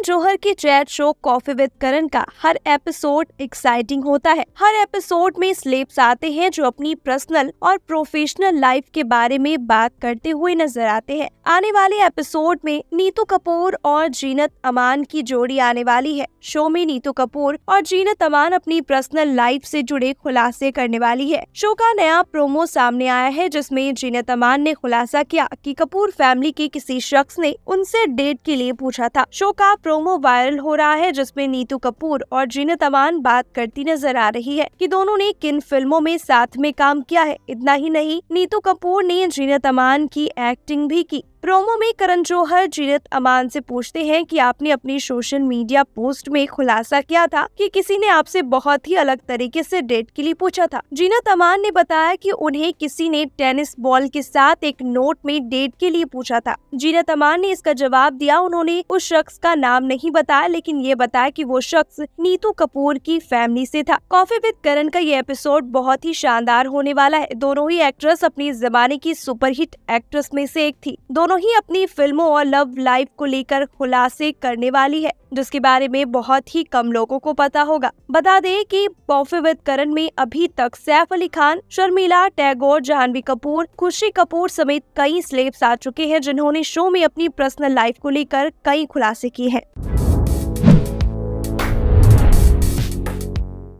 करण जोहर के chat show coffee with Karan का हर एपिसोड एक्साइटिंग होता है हर एपिसोड में स्लेब्स आते हैं जो अपनी पर्सनल और प्रोफेशनल लाइफ के बारे में बात करते हुए नजर आते हैं आने वाले एपिसोड में नीतू कपूर और जीनत अमान की जोड़ी आने वाली है शो में नीतू कपूर और जीनत अमान अपनी पर्सनल लाइफ से जुड़े खुलासे करने वाली है शो का नया प्रोमो सामने आया है जिसमे जीनत अमान ने खुलासा किया की कि कपूर फैमिली के किसी शख्स ने उनसे डेट के लिए पूछा था शो का प्रोमो वायरल हो रहा है जिसमें नीतू कपूर और जीना तमान बात करती नजर आ रही है कि दोनों ने किन फिल्मों में साथ में काम किया है इतना ही नहीं नीतू कपूर ने जीना तमान की एक्टिंग भी की प्रोमो में करण जौहर जीरत अमान से पूछते हैं कि आपने अपनी सोशल मीडिया पोस्ट में खुलासा किया था कि किसी ने आपसे बहुत ही अलग तरीके से डेट के लिए पूछा था जीनत अमान ने बताया कि उन्हें किसी ने टेनिस बॉल के साथ एक नोट में डेट के लिए पूछा था जीनत अमान ने इसका जवाब दिया उन्होंने उस शख्स का नाम नहीं बताया लेकिन ये बताया की वो शख्स नीतू कपूर की फैमिली ऐसी था कॉफी विद करण का ये एपिसोड बहुत ही शानदार होने वाला है दोनों ही एक्ट्रेस अपने जमाने की सुपरहिट एक्ट्रेस में ऐसी एक थी दोनों दोनों ही अपनी फिल्मों और लव लाइफ को लेकर खुलासे करने वाली है जिसके बारे में बहुत ही कम लोगों को पता होगा बता दें कि बॉफे विद करण में अभी तक सैफ अली खान शर्मिला टैगोर जहानवी कपूर खुशी कपूर समेत कई स्लेब्स आ चुके हैं जिन्होंने शो में अपनी पर्सनल लाइफ को लेकर कई खुलासे किए हैं